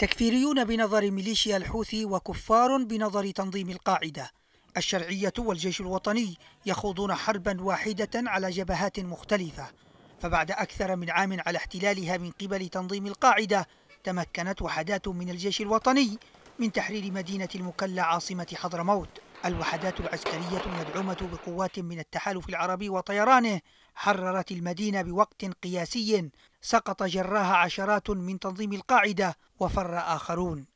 تكفيريون بنظر ميليشيا الحوثي وكفار بنظر تنظيم القاعدة الشرعية والجيش الوطني يخوضون حربا واحدة على جبهات مختلفة فبعد أكثر من عام على احتلالها من قبل تنظيم القاعدة تمكنت وحدات من الجيش الوطني من تحرير مدينة المكلا عاصمة حضرموت الوحدات العسكرية المدعومة بقوات من التحالف العربي وطيرانه حررت المدينة بوقت قياسي سقط جراها عشرات من تنظيم القاعدة وفر آخرون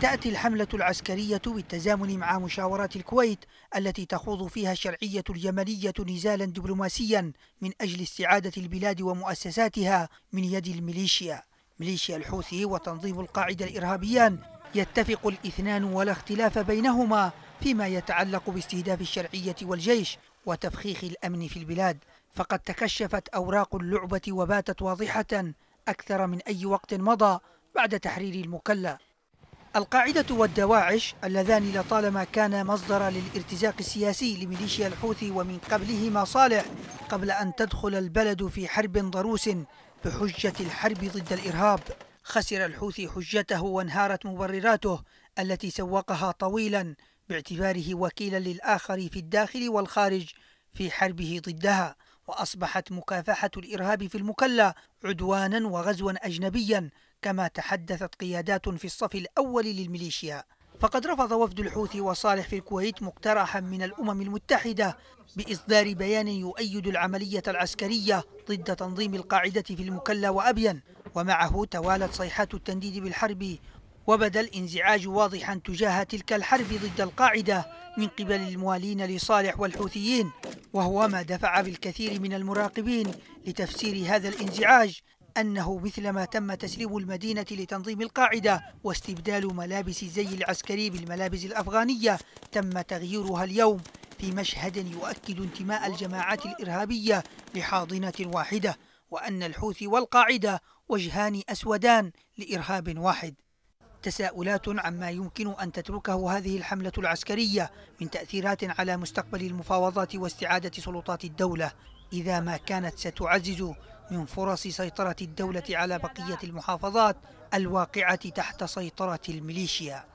تأتي الحملة العسكرية بالتزامن مع مشاورات الكويت التي تخوض فيها الشرعية اليمنية نزالا دبلوماسيا من أجل استعادة البلاد ومؤسساتها من يد الميليشيا ميليشيا الحوثي وتنظيم القاعدة الإرهابيان يتفق الاثنان ولا اختلاف بينهما فيما يتعلق باستهداف الشرعية والجيش وتفخيخ الأمن في البلاد فقد تكشفت أوراق اللعبة وباتت واضحة أكثر من أي وقت مضى بعد تحرير المكلة القاعدة والدواعش اللذان لطالما كان مصدر للارتزاق السياسي لميليشيا الحوثي ومن قبلهما صالح قبل أن تدخل البلد في حرب ضروس بحجة الحرب ضد الإرهاب خسر الحوثي حجته وانهارت مبرراته التي سوقها طويلا باعتباره وكيلا للآخر في الداخل والخارج في حربه ضدها وأصبحت مكافحة الإرهاب في المكلا عدوانا وغزوا أجنبيا كما تحدثت قيادات في الصف الأول للميليشيا فقد رفض وفد الحوثي وصالح في الكويت مقترحا من الأمم المتحدة بإصدار بيان يؤيد العملية العسكرية ضد تنظيم القاعدة في المكلا وأبين ومعه توالت صيحات التنديد بالحرب وبدا الانزعاج واضحا تجاه تلك الحرب ضد القاعدة من قبل الموالين لصالح والحوثيين وهو ما دفع بالكثير من المراقبين لتفسير هذا الانزعاج أنه مثلما تم تسليم المدينة لتنظيم القاعدة واستبدال ملابس الزي العسكري بالملابس الأفغانية تم تغييرها اليوم في مشهد يؤكد انتماء الجماعات الإرهابية لحاضنة واحدة وأن الحوثي والقاعدة وجهان أسودان لإرهاب واحد تساؤلات عما يمكن أن تتركه هذه الحملة العسكرية من تأثيرات على مستقبل المفاوضات واستعادة سلطات الدولة إذا ما كانت ستعزز من فرص سيطرة الدولة على بقية المحافظات الواقعة تحت سيطرة الميليشيا